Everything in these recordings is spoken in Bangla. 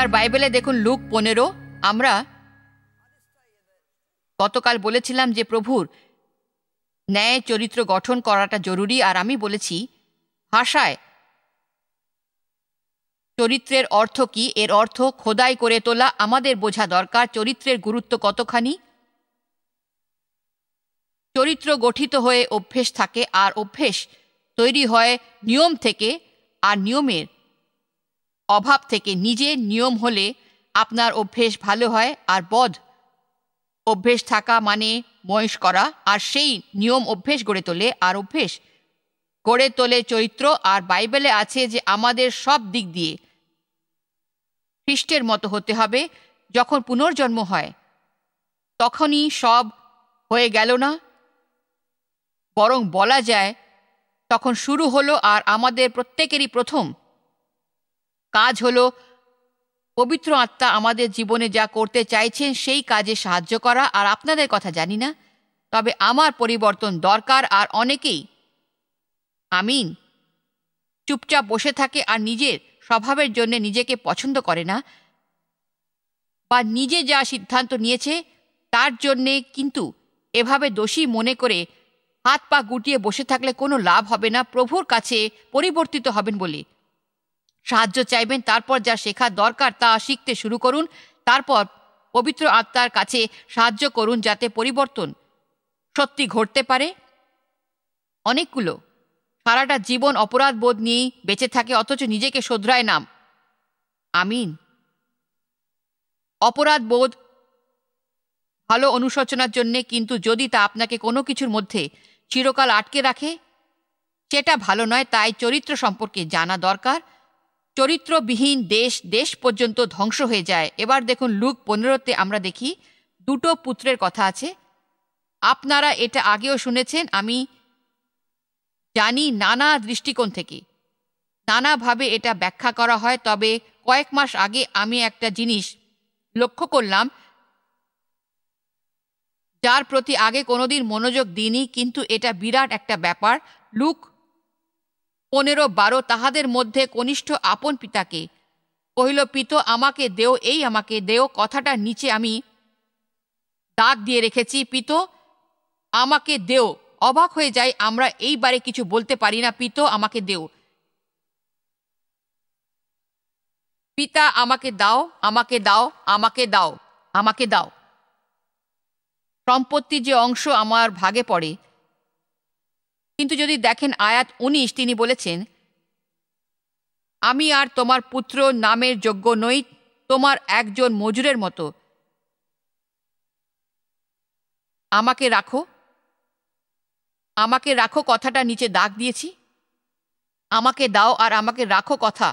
এবার বাইবেলে দেখুন লুক পনেরো আমরা গতকাল বলেছিলাম যে প্রভুর ন্যায় চরিত্র গঠন করাটা জরুরি আর আমি বলেছি ভাষায় চরিত্রের অর্থ কি এর অর্থ খোদাই করে তোলা আমাদের বোঝা দরকার চরিত্রের গুরুত্ব কতখানি চরিত্র গঠিত হয়ে অভ্যেস থাকে আর অভ্যেস তৈরি হয় নিয়ম থেকে আর নিয়মের অভাব থেকে নিজে নিয়ম হলে আপনার অভ্যেস ভালো হয় আর বধ অভ্যেস থাকা মানে ময়স করা আর সেই নিয়ম অভ্যেস গড়ে তোলে আর অভ্যেস গড়ে তোলে চরিত্র আর বাইবেলে আছে যে আমাদের সব দিক দিয়ে খ্রিস্টের মতো হতে হবে যখন পুনর্জন্ম হয় তখনই সব হয়ে গেল না বরং বলা যায় তখন শুরু হলো আর আমাদের প্রত্যেকেরই প্রথম কাজ হল পবিত্র আত্মা আমাদের জীবনে যা করতে চাইছেন সেই কাজে সাহায্য করা আর আপনাদের কথা জানি না তবে আমার পরিবর্তন দরকার আর অনেকেই আমিন চুপচাপ বসে থাকে আর নিজের স্বভাবের জন্য নিজেকে পছন্দ করে না বা নিজে যা সিদ্ধান্ত নিয়েছে তার জন্যে কিন্তু এভাবে দোষী মনে করে হাত পা গুটিয়ে বসে থাকলে কোনো লাভ হবে না প্রভুর কাছে পরিবর্তিত হবেন বলে সাহায্য চাইবেন তারপর যা শেখার দরকার তা শিখতে শুরু করুন তারপর পবিত্র আত্মার কাছে সাহায্য করুন যাতে পরিবর্তন সত্যি ঘটতে পারে অনেকগুলো সারাটা জীবন অপরাধ বোধ নিয়েই বেঁচে থাকে অথচ নিজেকে শোধরায় নাম আমিন অপরাধ বোধ ভালো অনুশোচনার জন্যে কিন্তু যদি তা আপনাকে কোনো কিছুর মধ্যে চিরকাল আটকে রাখে সেটা ভালো নয় তাই চরিত্র সম্পর্কে জানা দরকার চরিত্রবিহীন দেশ দেশ পর্যন্ত ধ্বংস হয়ে যায় এবার দেখুন লুক পনেরোতে আমরা দেখি দুটো পুত্রের কথা আছে আপনারা এটা আগেও শুনেছেন আমি জানি নানা দৃষ্টিকোণ থেকে নানাভাবে এটা ব্যাখ্যা করা হয় তবে কয়েক মাস আগে আমি একটা জিনিস লক্ষ্য করলাম যার প্রতি আগে কোনোদিন মনোযোগ দিইনি কিন্তু এটা বিরাট একটা ব্যাপার লুক পনেরো বারো তাহাদের মধ্যে কনিষ্ঠ আপন পিতাকে কহিল পিত আমাকে দেও এই আমাকে দেও কথাটা নিচে আমি দাঁত দিয়ে রেখেছি পিত আমাকে দেও অবাক হয়ে যায় আমরা এইবারে কিছু বলতে পারি না পিত আমাকে দেও পিতা আমাকে দাও আমাকে দাও আমাকে দাও আমাকে দাও সম্পত্তি যে অংশ আমার ভাগে পড়ে কিন্তু যদি দেখেন আয়াত উনিশ তিনি বলেছেন আমি আর তোমার পুত্র নামের যোগ্য নই তোমার একজন মজুরের মতো আমাকে রাখো আমাকে রাখো কথাটা নিচে দাগ দিয়েছি আমাকে দাও আর আমাকে রাখো কথা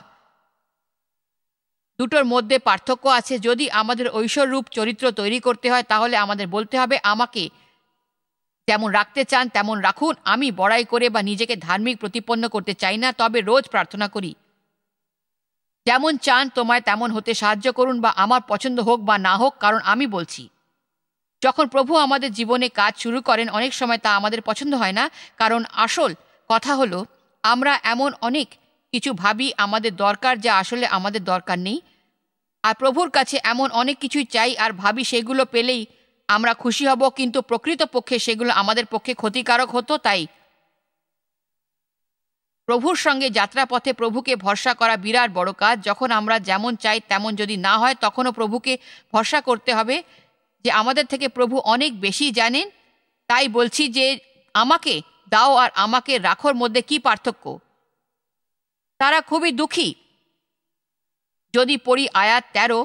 দুটোর মধ্যে পার্থক্য আছে যদি আমাদের ঐশ্বররূপ চরিত্র তৈরি করতে হয় তাহলে আমাদের বলতে হবে আমাকে তেমন রাখতে চান তেমন রাখুন আমি বড়াই করে বা নিজেকে ধার্মিক প্রতিপন্ন করতে চাই না তবে রোজ প্রার্থনা করি যেমন চান তোমায় তেমন হতে সাহায্য করুন বা আমার পছন্দ হোক বা না হোক কারণ আমি বলছি যখন প্রভু আমাদের জীবনে কাজ শুরু করেন অনেক সময় তা আমাদের পছন্দ হয় না কারণ আসল কথা হলো আমরা এমন অনেক কিছু ভাবি আমাদের দরকার যা আসলে আমাদের দরকার নেই আর প্রভুর কাছে এমন অনেক কিছুই চাই আর ভাবি সেগুলো পেলেই আমরা খুশি হব কিন্তু প্রকৃতপক্ষে সেগুলো আমাদের পক্ষে ক্ষতিকারক হতো তাই প্রভুর সঙ্গে যাত্রাপথে প্রভুকে ভরসা করা বিরাট বড় কাজ যখন আমরা যেমন চাই তেমন যদি না হয় তখনও প্রভুকে ভরসা করতে হবে যে আমাদের থেকে প্রভু অনেক বেশি জানেন তাই বলছি যে আমাকে দাও আর আমাকে রাখোর মধ্যে কি পার্থক্য তারা খুবই দুঃখী যদি পড়ি আয়াত তেরো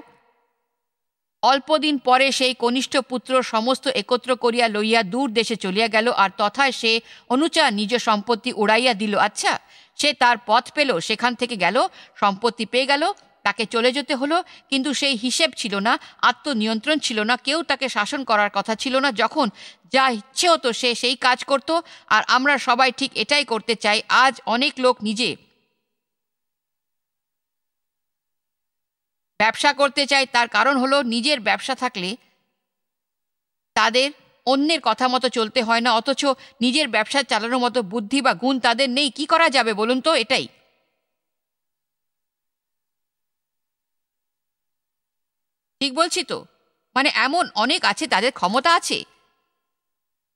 অল্পদিন পরে সেই কনিষ্ঠ পুত্র সমস্ত একত্র করিয়া লইয়া দূর দেশে চলিয়া গেল আর তথায় সে অনুচা নিজ সম্পত্তি উড়াইয়া দিল আচ্ছা সে তার পথ পেল সেখান থেকে গেল সম্পত্তি পেয়ে গেল তাকে চলে যেতে হলো কিন্তু সেই হিসেব ছিল না আত্মনিয়ন্ত্রণ ছিল না কেউ তাকে শাসন করার কথা ছিল না যখন যা ইচ্ছে হতো সে সেই কাজ করত আর আমরা সবাই ঠিক এটাই করতে চাই আজ অনেক লোক নিজে ব্যবসা করতে চায় তার কারণ হলো নিজের ব্যবসা থাকলে তাদের অন্যের কথা মতো চলতে হয় না অথচ নিজের ব্যবসা চালানোর মতো বুদ্ধি বা গুণ তাদের নেই কি করা যাবে বলুন তো এটাই ঠিক বলছি তো মানে এমন অনেক আছে তাদের ক্ষমতা আছে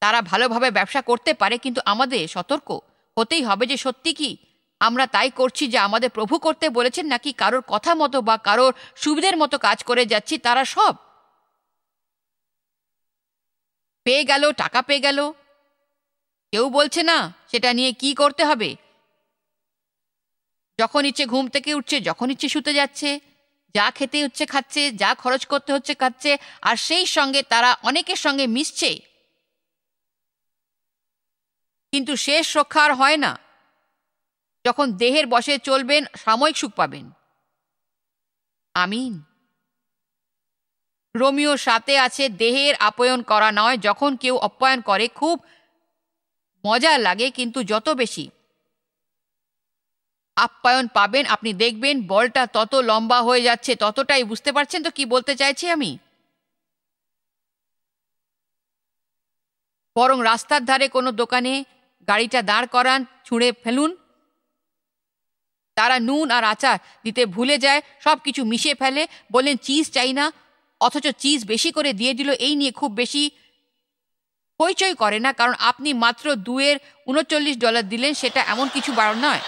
তারা ভালোভাবে ব্যবসা করতে পারে কিন্তু আমাদের সতর্ক হতেই হবে যে সত্যি কি আমরা তাই করছি যে আমাদের প্রভু করতে বলেছেন নাকি কারোর কথা মতো বা কারোর সুবিধের মতো কাজ করে যাচ্ছি তারা সব পেয়ে গেল টাকা পেয়ে গেল কেউ বলছে না সেটা নিয়ে কি করতে হবে যখন ইচ্ছে ঘুম থেকে উঠছে যখন ইচ্ছে শুতে যাচ্ছে যা খেতে হচ্ছে খাচ্ছে যা খরচ করতে হচ্ছে খাচ্ছে আর সেই সঙ্গে তারা অনেকের সঙ্গে মিশছে কিন্তু শেষ রক্ষা আর হয় না যখন দেহের বসে চলবেন সাময়িক সুখ পাবেন আমিন রোমিও সাথে আছে দেহের আপয়ন করা নয় যখন কেউ অপ্যায়ন করে খুব মজা লাগে কিন্তু যত বেশি আপ্যায়ন পাবেন আপনি দেখবেন বলটা তত লম্বা হয়ে যাচ্ছে ততটাই বুঝতে পারছেন তো কি বলতে চাইছি আমি বরং রাস্তার ধারে কোনো দোকানে গাড়িটা দাঁড় করান ছুঁড়ে ফেলুন তারা নুন আর আচার দিতে ভুলে যায় সব কিছু মিশে ফেলে বললেন চিজ চাই না অথচ চিজ বেশি করে দিয়ে দিল এই নিয়ে খুব বেশি হইচই করে না কারণ আপনি মাত্র দুয়ের উনচল্লিশ ডলার দিলেন সেটা এমন কিছু বাড়ানো নয়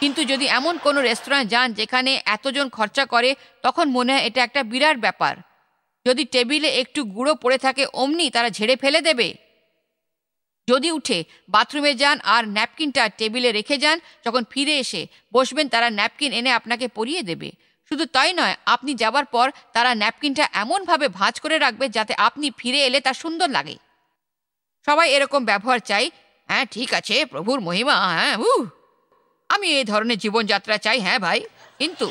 কিন্তু যদি এমন কোনো রেস্তোরাঁ যান যেখানে এতজন খরচা করে তখন মনে হয় এটা একটা বিরাট ব্যাপার যদি টেবিলে একটু গুঁড়ো পড়ে থাকে অমনি তারা ঝেড়ে ফেলে দেবে যদি উঠে বাথরুমে যান আর ন্যাপকিনটা টেবিলে রেখে যান যখন ফিরে এসে বসবেন তারা ন্যাপকিন এনে আপনাকে পরিয়ে দেবে শুধু তাই নয় আপনি যাবার পর তারা ন্যাপকিনটা এমনভাবে ভাঁজ করে রাখবে যাতে আপনি ফিরে এলে তা সুন্দর লাগে সবাই এরকম ব্যবহার চাই হ্যাঁ ঠিক আছে প্রভুর মহিমা হ্যাঁ উ আমি এই ধরনের জীবনযাত্রা চাই হ্যাঁ ভাই কিন্তু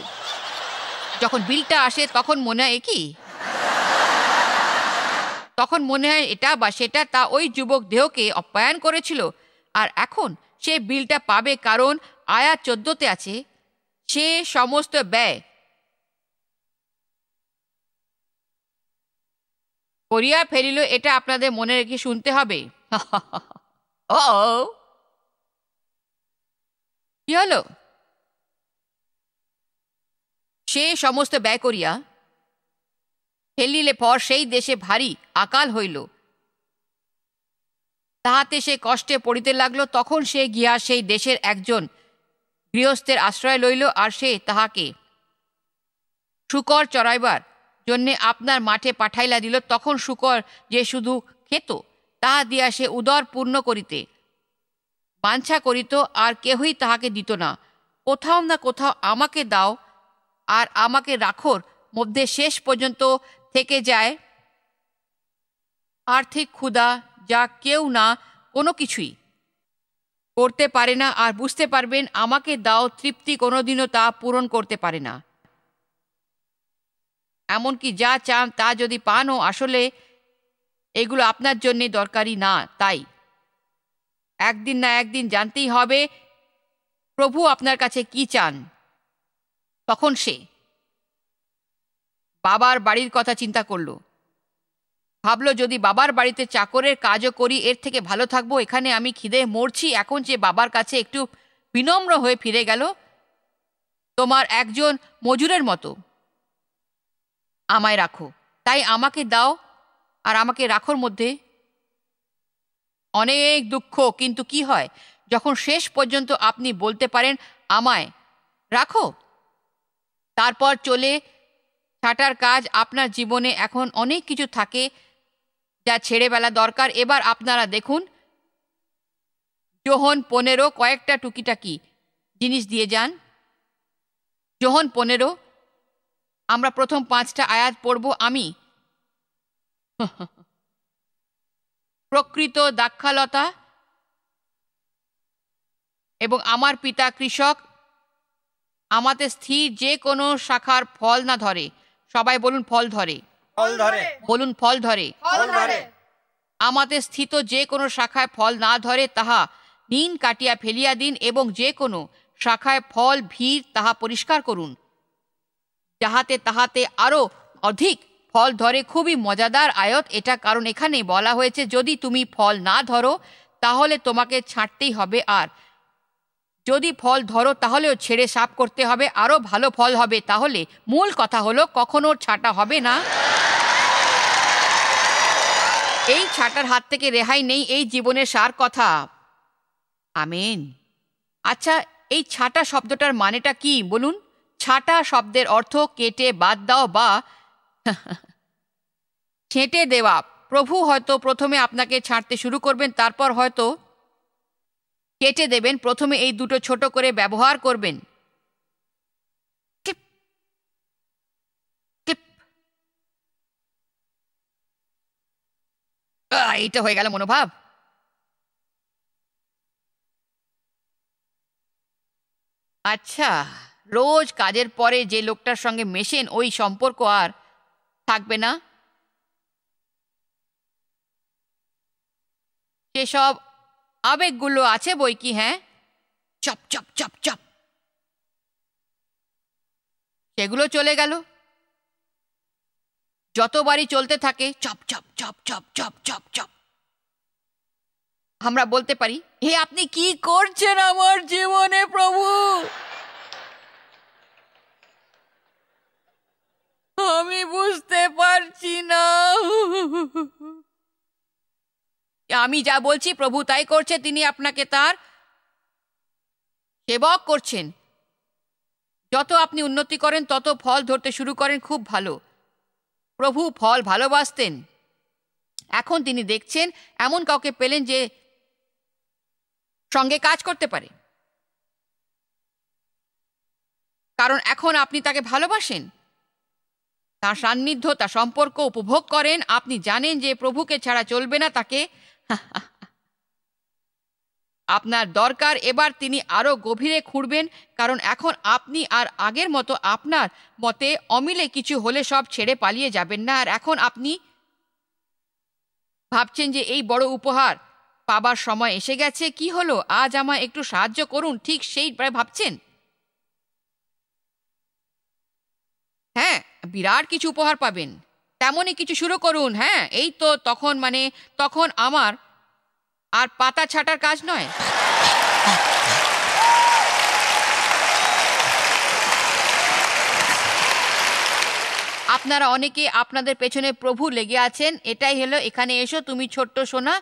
যখন বিলটা আসে তখন মনে হয় কি তখন মনে হয় এটা বা সেটা তা ওই যুবক দেহকে অপ্যায়ন করেছিল আর এখন সে বিলটা পাবে কারণ আয়া চোদ্দতে আছে সে সমস্ত ব্যয় করিয়া ফেলিল এটা আপনাদের মনে রেখে শুনতে হবে ও কি হলো সে সমস্ত ব্যয় করিয়া ফেলিলে পর সেই দেশে ভারী আকাল হইল তাহাতে সে কষ্টে পড়িতে লাগলো তখন সে গিয়া সেই দেশের একজন গৃহস্থের আশ্রয় লইল আর সে তাহাকে শুকর চড়াইবার জন্যে আপনার মাঠে পাঠাইলা দিল তখন শুকর যে শুধু খেত তাহা দিয়া সে উদর পূর্ণ করিতে বাঞ্ছা করিত আর কেহই তাহাকে দিত না কোথাও না কোথাও আমাকে দাও আর আমাকে রাখোর মধ্যে শেষ পর্যন্ত থেকে যায় আর্থিক ক্ষুধা যা কেউ না কোনো কিছুই করতে পারে না আর বুঝতে পারবেন আমাকে দাও তৃপ্তি কোনোদিনও তা পূরণ করতে পারে না এমনকি যা চান তা যদি পানও আসলে এগুলো আপনার জন্য দরকারি না তাই একদিন না একদিন জানতেই হবে প্রভু আপনার কাছে কি চান তখন সে বাবার বাড়ির কথা চিন্তা করল ভাবলো যদি বাবার বাড়িতে চাকরের কাজও করি এর থেকে ভালো থাকবো এখানে আমি খিদে মরছি এখন যে বাবার কাছে একটু বিনম্র হয়ে ফিরে গেল তোমার একজন মজুরের মতো আমায় রাখো তাই আমাকে দাও আর আমাকে রাখোর মধ্যে অনেক দুঃখ কিন্তু কি হয় যখন শেষ পর্যন্ত আপনি বলতে পারেন আমায় রাখো তারপর চলে ছাটার কাজ আপনার জীবনে এখন অনেক কিছু থাকে যা ছেড়ে বেলা দরকার এবার আপনারা দেখুন জোহন পনেরো কয়েকটা টুকিটাকি জিনিস দিয়ে যান জোহন পনেরো আমরা প্রথম পাঁচটা আয়াত পড়ব আমি প্রকৃত দাক্ষালতা এবং আমার পিতা কৃষক আমাতে স্থির যে কোনো শাখার ফল না ধরে সবাই বলুন ফল ধরে ফল ধরে বলুন ফল ধরে ফল ধরে আমাদের স্থিত যে কোনো শাখায় ফল না ধরে তাহা নিন কাটিয়া ফেলিয়া দিন এবং যে কোনো শাখায় ফল ভিড় তাহা পরিষ্কার করুন যাহাতে তাহাতে আরও অধিক ফল ধরে খুবই মজাদার আয়ত এটা কারণ এখানে বলা হয়েছে যদি তুমি ফল না ধরো তাহলে তোমাকে ছাড়তেই হবে আর যদি ফল ধরো তাহলেও ছেড়ে সাফ করতে হবে আরও ভালো ফল হবে তাহলে মূল কথা হলো কখনো ছাটা হবে না এই ছাটার হাত থেকে রেহাই নেই এই জীবনের সার কথা আমেন আচ্ছা এই ছাটা শব্দটার মানেটা কি বলুন ছাটা শব্দের অর্থ কেটে বাদ দাও বা ছেঁটে দেওয়া প্রভু হয়তো প্রথমে আপনাকে ছাড়তে শুরু করবেন তারপর হয়তো কেটে দেবেন প্রথমে এই দুটো ছোট করে ব্যবহার করবেন এইটা হয়ে গেল মনোভাব আচ্ছা রোজ কাজের পরে যে লোকটার সঙ্গে মেশেন ওই সম্পর্ক আর থাকবে না সেসব আবেগগুলো আছে বই কি হ্যাঁ চপ চপ চপ চপ সেগুলো চলে গেল যতবারই চলতে থাকে চপ চপ চপ চপ চপ চপ চপ আমরা বলতে পারি হে আপনি কি করছেন আমার জীবনে প্রভু আমি বুঝতে পারছি না আমি যা বলছি প্রভু তাই করছে তিনি আপনাকে তার সেবক করছেন যত আপনি উন্নতি করেন তত ফল ধরতে শুরু করেন খুব ভালো প্রভু ফল ভালোবাসতেন এখন তিনি দেখছেন এমন কাউকে পেলেন যে সঙ্গে কাজ করতে পারে কারণ এখন আপনি তাকে ভালোবাসেন তার সান্নিধ্য তার সম্পর্ক উপভোগ করেন আপনি জানেন যে প্রভুকে ছাড়া চলবে না তাকে আপনার দরকার এবার তিনি আরও গভীরে খুঁড়বেন কারণ এখন আপনি আর আগের মতো আপনার মতে অমিলে কিছু হলে সব ছেড়ে পালিয়ে যাবেন না আর এখন আপনি ভাবছেন যে এই বড় উপহার পাবার সময় এসে গেছে কি হলো আজ আমায় একটু সাহায্য করুন ঠিক সেই ভাবছেন হ্যাঁ বিরাট কিছু উপহার পাবেন তেমনই কিছু শুরু করুন হ্যাঁ এই তো তখন মানে তখন আমার আর পাতা ছাটার কাজ নয় আপনারা অনেকে আপনাদের পেছনে প্রভু লেগে আছেন এটাই হলো এখানে এসো তুমি ছোট্ট সোনা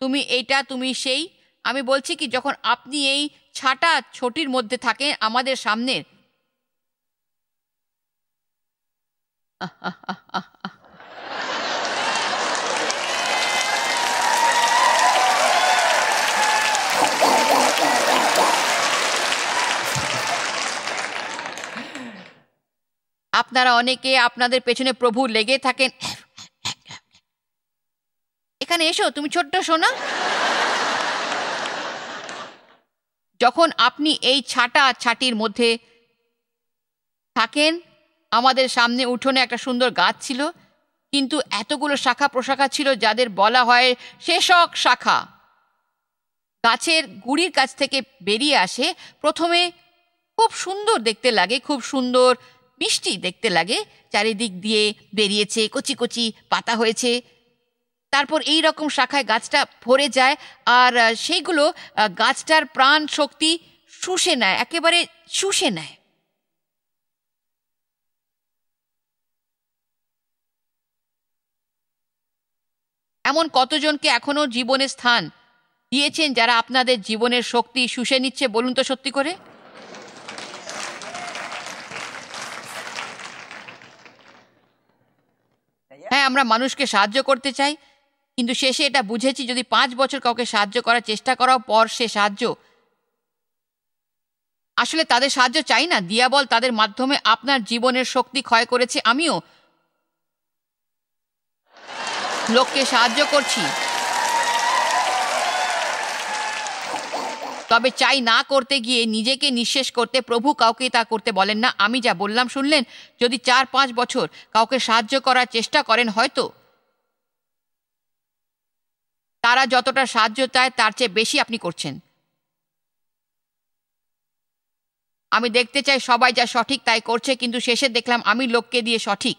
তুমি এইটা তুমি সেই আমি বলছি কি যখন আপনি এই ছাটা ছটির মধ্যে থাকেন আমাদের সামনের আপনারা অনেকে আপনাদের পেছনে প্রভু লেগে থাকেন এখানে এসো তুমি ছোট্ট সোনা যখন আপনি এই ছাটা ছাটির মধ্যে থাকেন আমাদের সামনে উঠোনে একটা সুন্দর গাছ ছিল কিন্তু এতগুলো শাখা প্রশাখা ছিল যাদের বলা হয় শেষক শাখা গাছের গুড়ির কাছ থেকে বেরিয়ে আসে প্রথমে খুব সুন্দর দেখতে লাগে খুব সুন্দর মিষ্টি দেখতে লাগে চারিদিক দিয়ে বেরিয়েছে কচি কচি পাতা হয়েছে তারপর এই রকম শাখায় গাছটা ভরে যায় আর সেইগুলো গাছটার প্রাণ শক্তি শুষে নেয় একেবারে শুষে নেয় এমন কতজনকে এখনও জীবনে স্থান দিয়েছেন যারা আপনাদের জীবনের শক্তি শুষে নিচ্ছে বলুন তো সত্যি করে হ্যাঁ আমরা মানুষকে সাহায্য করতে চাই কিন্তু শেষে এটা বুঝেছি যদি পাঁচ বছর কাউকে সাহায্য করার চেষ্টা করাও পর সে সাহায্য আসলে তাদের সাহায্য চাই না দিয়াবল তাদের মাধ্যমে আপনার জীবনের শক্তি ক্ষয় করেছে আমিও লোককে সাহায্য করছি তবে চাই না করতে গিয়ে নিজেকে নিঃশেষ করতে প্রভু কাউকে তা করতে বলেন না আমি যা বললাম শুনলেন যদি চার পাঁচ বছর কাউকে সাহায্য করার চেষ্টা করেন হয়তো তারা যতটা সাহায্য চায় তার চেয়ে বেশি আপনি করছেন আমি দেখতে চাই সবাই যা সঠিক তাই করছে কিন্তু শেষে দেখলাম আমি লোককে দিয়ে সঠিক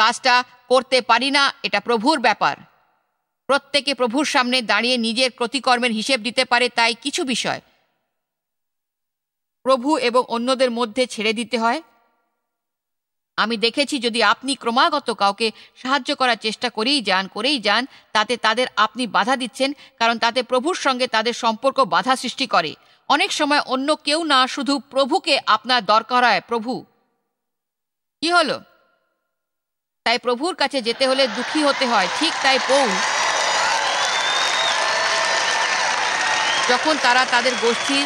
কাজটা করতে পারি না এটা প্রভুর ব্যাপার প্রত্যেকে প্রভুর সামনে দাঁড়িয়ে নিজের প্রতিকর্মের হিসেব দিতে পারে তাই কিছু বিষয় প্রভু এবং অন্যদের মধ্যে ছেড়ে দিতে হয় আমি দেখেছি যদি আপনি ক্রমাগত কাউকে সাহায্য করার চেষ্টা করেই যান করেই যান তাতে তাদের আপনি বাধা দিচ্ছেন কারণ তাতে প্রভুর সঙ্গে তাদের সম্পর্ক বাধা সৃষ্টি করে অনেক সময় অন্য কেউ না শুধু প্রভুকে আপনার দরকার হয় প্রভু কি হলো তাই প্রভুর কাছে যেতে হলে দুঃখী হতে হয় ঠিক তাই পৌ যখন তারা তাদের গোষ্ঠীর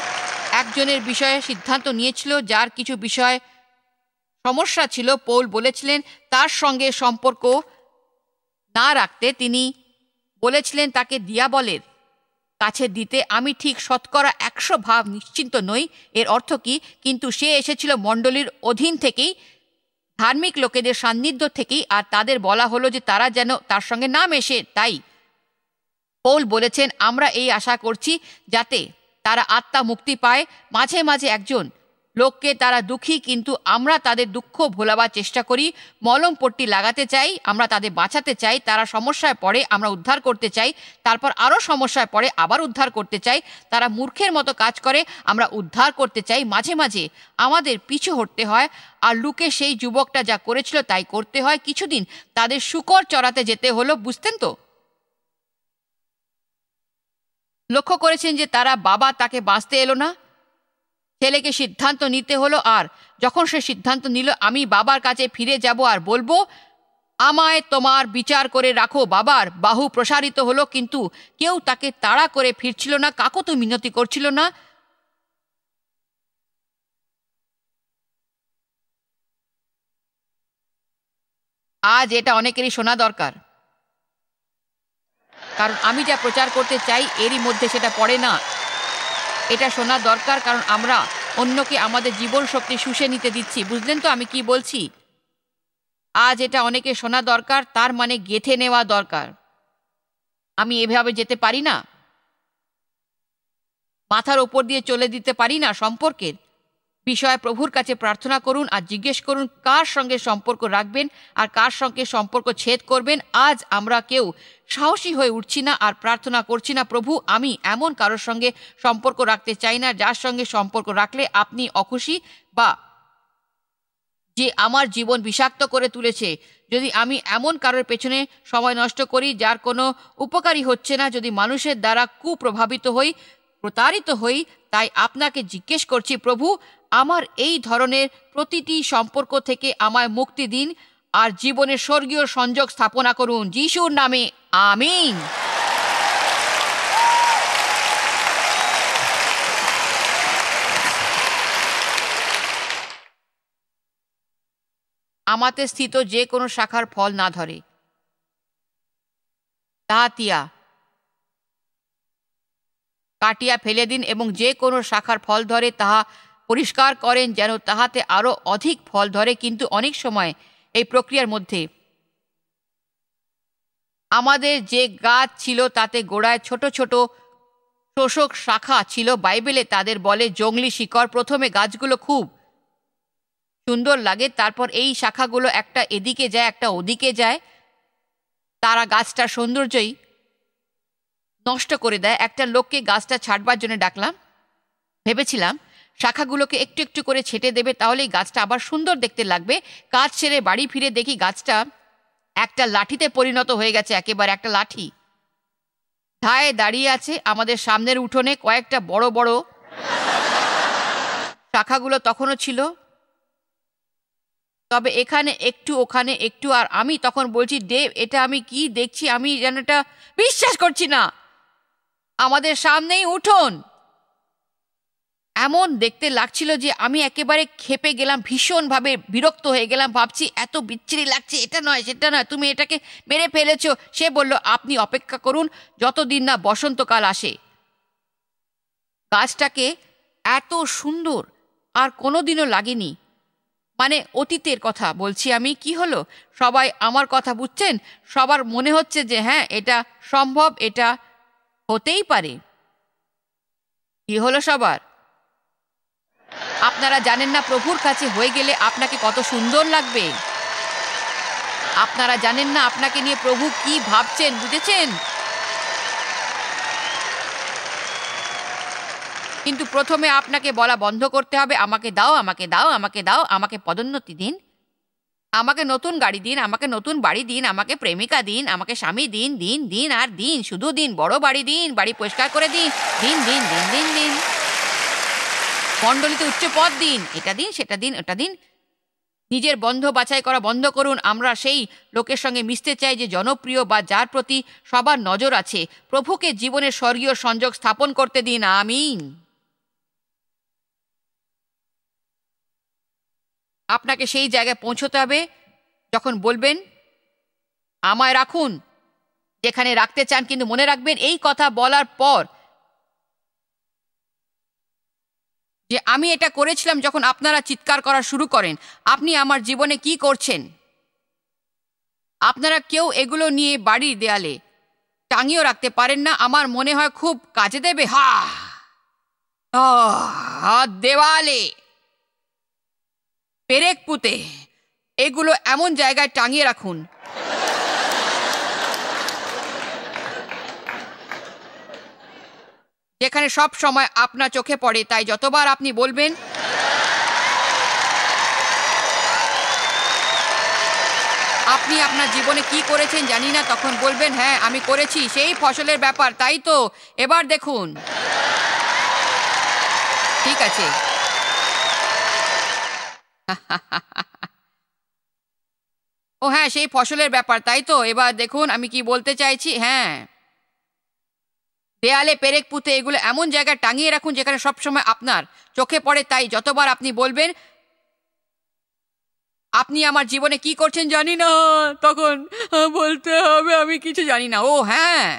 একজনের বিষয়ে সিদ্ধান্ত নিয়েছিল যার কিছু বিষয় সমস্যা ছিল পৌল বলেছিলেন তার সঙ্গে সম্পর্ক না রাখতে তিনি বলেছিলেন তাকে দিয়া বলের কাছে দিতে আমি ঠিক শতকরা একশো ভাব নিশ্চিন্ত নই এর অর্থ কি কিন্তু সে এসেছিল মণ্ডলীর অধীন থেকেই ধার্মিক লোকেদের সান্নিধ্য থেকেই আর তাদের বলা হলো যে তারা যেন তার সঙ্গে না মেশে তাই পৌল বলেছেন আমরা এই আশা করছি যাতে তারা আত্মা মুক্তি পায় মাঝে মাঝে একজন লোককে তারা দুঃখী কিন্তু আমরা তাদের দুঃখ ভোলাবার চেষ্টা করি মলম পট্টি লাগাতে চাই আমরা তাদের বাঁচাতে চাই তারা সমস্যায় পড়ে আমরা উদ্ধার করতে চাই তারপর আরও সমস্যায় পড়ে আবার উদ্ধার করতে চাই তারা মূর্খের মতো কাজ করে আমরা উদ্ধার করতে চাই মাঝে মাঝে আমাদের পিছু হটতে হয় আর লুকে সেই যুবকটা যা করেছিল তাই করতে হয় কিছুদিন তাদের শুকর চড়াতে যেতে হলো বুঝতেন তো লক্ষ্য করেছেন যে তারা বাবা তাকে বাঁচতে এলো না ছেলেকে সিদ্ধান্ত নিতে হলো আর যখন সে সিদ্ধান্ত নিল আমি বাবার কাছে ফিরে যাব আর বলবো আমায় তোমার বিচার করে রাখো বাবার বাহু প্রসারিত হলো কিন্তু কেউ তাকে তাড়া করে ফিরছিল না কাকো তো মিনতি করছিল না আজ এটা অনেকেরই শোনা দরকার কারণ আমি যা প্রচার করতে চাই এরই মধ্যে সেটা পড়ে না এটা শোনা দরকার কারণ আমরা অন্যকে আমাদের জীবন শক্তি শুষে নিতে দিচ্ছি বুঝলেন তো আমি কি বলছি আজ এটা অনেকে শোনা দরকার তার মানে গেথে নেওয়া দরকার আমি এভাবে যেতে পারি না মাথার ওপর দিয়ে চলে দিতে পারি না সম্পর্কের বিষয়ে প্রভুর কাছে প্রার্থনা করুন আর জিজ্ঞেস করুন কার সঙ্গে সম্পর্ক রাখবেন আর কার সঙ্গে সম্পর্ক ছেদ করবেন আজ আমরা কেউ সাহসী হয়ে উঠছি না আর প্রার্থনা করছি না প্রভু আমি এমন কারোর সঙ্গে সম্পর্ক রাখতে চাই না যার সঙ্গে সম্পর্ক রাখলে আপনি অখুশি বা যে আমার জীবন বিষাক্ত করে তুলেছে যদি আমি এমন কারোর পেছনে সময় নষ্ট করি যার কোনো উপকারী হচ্ছে না যদি মানুষের দ্বারা কুপ্রভাবিত হই প্রতারিত হই তাই আপনাকে জিজ্ঞেস করছি প্রভু আমার এই ধরনের প্রতিটি সম্পর্ক থেকে আমায় মুক্তি দিন আর জীবনে স্বর্গীয় সংযোগ স্থাপনা করুন যিশুর নামে আমিন আমাতে স্থিত যে কোনো শাখার ফল না ধরে তাহাতিয়া কাটিয়া ফেলে দিন এবং যে কোনো শাখার ফল ধরে তাহা পরিষ্কার করেন যেন তাহাতে আরও অধিক ফল ধরে কিন্তু অনেক সময় এই প্রক্রিয়ার মধ্যে আমাদের যে গাছ ছিল তাতে গোড়ায় ছোট ছোট শোষক শাখা ছিল বাইবেলে তাদের বলে জঙ্গলি শিকড় প্রথমে গাছগুলো খুব সুন্দর লাগে তারপর এই শাখাগুলো একটা এদিকে যায় একটা ওদিকে যায় তারা গাছটার সৌন্দর্যই নষ্ট করে দেয় একটা লোককে গাছটা ছাড়বার জন্য ডাকলাম ভেবেছিলাম শাখাগুলোকে একটু একটু করে ছেটে দেবে তাহলেই গাছটা আবার সুন্দর দেখতে লাগবে কাজ ছেড়ে বাড়ি ফিরে দেখি গাছটা একটা লাঠিতে পরিণত হয়ে গেছে একেবারে একটা লাঠি ধায় দাঁড়িয়ে আছে আমাদের সামনের উঠোনে কয়েকটা বড় বড় শাখাগুলো তখনও ছিল তবে এখানে একটু ওখানে একটু আর আমি তখন বলছি দেব এটা আমি কি দেখছি আমি যেন এটা বিশ্বাস করছি না আমাদের সামনেই উঠোন এমন দেখতে লাগছিল যে আমি একেবারে খেপে গেলাম ভীষণভাবে বিরক্ত হয়ে গেলাম ভাবছি এত বিচ্ছিরি লাগছে এটা নয় সেটা নয় তুমি এটাকে মেরে ফেলেছ সে বলল আপনি অপেক্ষা করুন যতদিন না বসন্তকাল আসে গাছটাকে এত সুন্দর আর কোনো দিনও লাগেনি মানে অতীতের কথা বলছি আমি কি হলো সবাই আমার কথা বুঝছেন সবার মনে হচ্ছে যে হ্যাঁ এটা সম্ভব এটা হতেই পারে কি হলো সবার আপনারা জানেন না প্রভুর কাছে হয়ে গেলে আপনাকে কত সুন্দর লাগবে আপনারা জানেন না আপনাকে নিয়ে প্রভু কি ভাবছেন বুঝেছেন কিন্তু প্রথমে আপনাকে বলা বন্ধ করতে হবে আমাকে দাও আমাকে দাও আমাকে দাও আমাকে পদোন্নতি দিন আমাকে নতুন গাড়ি দিন আমাকে নতুন বাড়ি দিন আমাকে প্রেমিকা দিন আমাকে স্বামী দিন দিন দিন আর দিন শুধু দিন বড় বাড়ি দিন বাড়ি পরিষ্কার করে দিন দিন দিন দিন দিন দিন মণ্ডলীতে উচ্চ পদ দিন এটা দিন সেটা দিন ওটা দিন নিজের বন্ধ বাছাই করা বন্ধ করুন আমরা সেই লোকের সঙ্গে মিশতে চাই যে জনপ্রিয় বা যার প্রতি সবার নজর আছে প্রভুকে জীবনের স্বর্গীয় সংযোগ স্থাপন করতে দিন আমিন আপনাকে সেই জায়গায় পৌঁছতে হবে যখন বলবেন আমায় রাখুন যেখানে রাখতে চান কিন্তু মনে রাখবেন এই কথা বলার পর যে আমি এটা করেছিলাম যখন আপনারা চিৎকার করা শুরু করেন আপনি আমার জীবনে কি করছেন আপনারা কেউ এগুলো নিয়ে বাড়ির দেয়ালে টাঙিয়েও রাখতে পারেন না আমার মনে হয় খুব কাজে দেবে হা দেওয়ালে পেরেক পুঁতে এগুলো এমন জায়গায় টাঙিয়ে রাখুন যেখানে সব সময় আপনার চোখে পড়ে তাই যতবার আপনি বলবেন আপনি আপনার জীবনে কি করেছেন জানি না তখন বলবেন হ্যাঁ আমি করেছি সেই ফসলের ব্যাপার তাই তো এবার দেখুন ঠিক আছে ও হ্যাঁ সেই ফসলের ব্যাপার তাই তো এবার দেখুন আমি কি বলতে চাইছি হ্যাঁ দেয়ালে পেরেক পুঁতে এগুলো এমন জায়গায় টাঙিয়ে রাখুন যেখানে সবসময় আপনার চোখে পড়ে তাই যতবার আপনি বলবেন আপনি আমার জীবনে কি করছেন জানি না তখন বলতে হবে আমি কিছু জানি না ও হ্যাঁ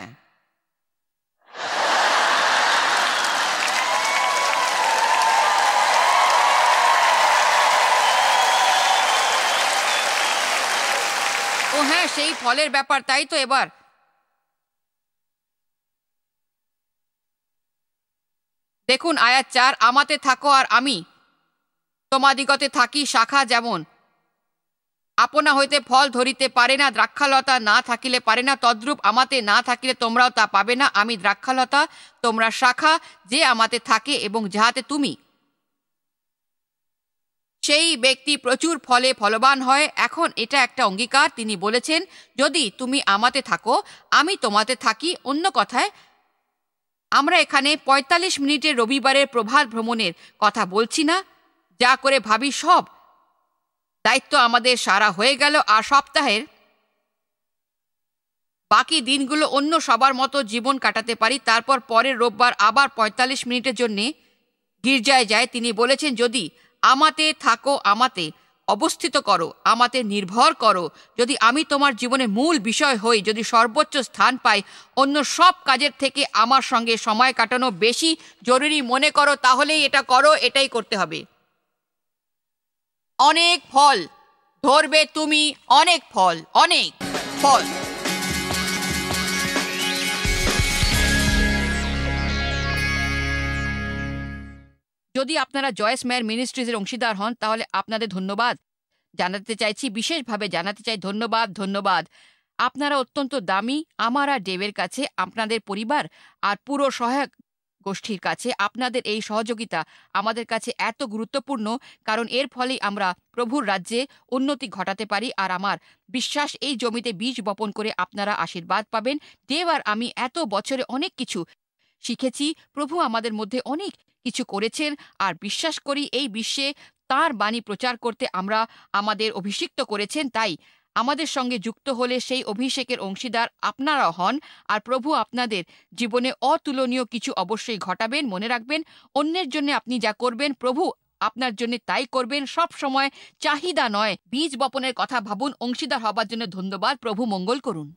ও হ্যাঁ সেই ফলের ব্যাপার তাই তো এবার দেখুন আয়াত চার আমাতে থাকো আর আমি তোমাদিগতে থাকি শাখা যেমন আপনা হইতে ফল ধরিতে পারে না দ্রাক্ষালতা না থাকিলে পারে না তদ্রূপ আমাতে না থাকিলে তোমরাও তা পাবে না আমি দ্রাক্ষালতা তোমরা শাখা যে আমাতে থাকে এবং যাহাতে তুমি সেই ব্যক্তি প্রচুর ফলে ফলবান হয় এখন এটা একটা অঙ্গীকার তিনি বলেছেন যদি তুমি আমাতে থাকো আমি তোমাতে থাকি অন্য কথায় আমরা এখানে ৪৫ মিনিটে রবিবারের প্রভাত ভ্রমণের কথা বলছি না যা করে ভাবি সব দায়িত্ব আমাদের সারা হয়ে গেল আর সপ্তাহের বাকি দিনগুলো অন্য সবার মতো জীবন কাটাতে পারি তারপর পরের রোববার আবার ৪৫ মিনিটের জন্যে গির্জায় যায় তিনি বলেছেন যদি আমাতে থাকো আমাতে অবস্থিত করো আমাতে নির্ভর করো যদি আমি তোমার জীবনে মূল বিষয় হই যদি সর্বোচ্চ স্থান পাই অন্য সব কাজের থেকে আমার সঙ্গে সময় কাটানো বেশি জরুরি মনে করো তাহলেই এটা করো এটাই করতে হবে অনেক ফল ধরবে তুমি অনেক ফল অনেক ফল যদি আপনারা জয়েস মেয়ের মিনিস্ট্রিজের অংশীদার হন তাহলে আপনাদের ধন্যবাদ জানাতে চাইছি বিশেষভাবে জানাতে চাই ধন্যবাদ ধন্যবাদ আপনারা অত্যন্ত দামি আমার আর ডেভের কাছে আপনাদের পরিবার আর পুরো সহায়ক গোষ্ঠীর কাছে আপনাদের এই সহযোগিতা আমাদের কাছে এত গুরুত্বপূর্ণ কারণ এর ফলেই আমরা প্রভুর রাজ্যে উন্নতি ঘটাতে পারি আর আমার বিশ্বাস এই জমিতে বীজ বপন করে আপনারা আশীর্বাদ পাবেন দেব আর আমি এত বছরে অনেক কিছু শিখেছি প্রভু আমাদের মধ্যে অনেক কিছু করেছেন আর বিশ্বাস করি এই বিশ্বে তার বাণী প্রচার করতে আমরা আমাদের অভিষিক্ত করেছেন তাই আমাদের সঙ্গে যুক্ত হলে সেই অভিষেকের অংশীদার আপনারা হন আর প্রভু আপনাদের জীবনে অতুলনীয় কিছু অবশ্যই ঘটাবেন মনে রাখবেন অন্যের জন্য আপনি যা করবেন প্রভু আপনার জন্য তাই করবেন সব সময় চাহিদা নয় বীজ বপনের কথা ভাবুন অংশীদার হবার জন্য ধন্যবাদ প্রভু মঙ্গল করুন